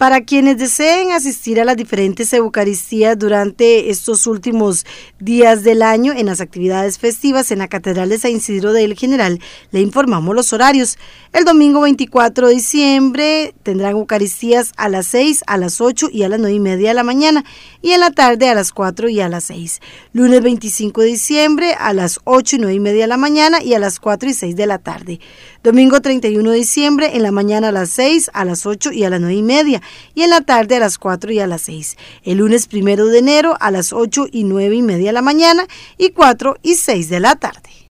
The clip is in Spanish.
Para quienes deseen asistir a las diferentes Eucaristías durante estos últimos días del año en las actividades festivas en la Catedral de San Isidro del General, le informamos los horarios. El domingo 24 de diciembre tendrán Eucaristías a las 6, a las 8 y a las 9 y media de la mañana y en la tarde a las 4 y a las 6. Lunes 25 de diciembre a las 8 y 9 y media de la mañana y a las 4 y 6 de la tarde. Domingo 31 de diciembre en la mañana a las 6, a las 8 y a las 9 y media y en la tarde a las 4 y a las 6. El lunes primero de enero a las 8 y 9 y media de la mañana y 4 y 6 de la tarde.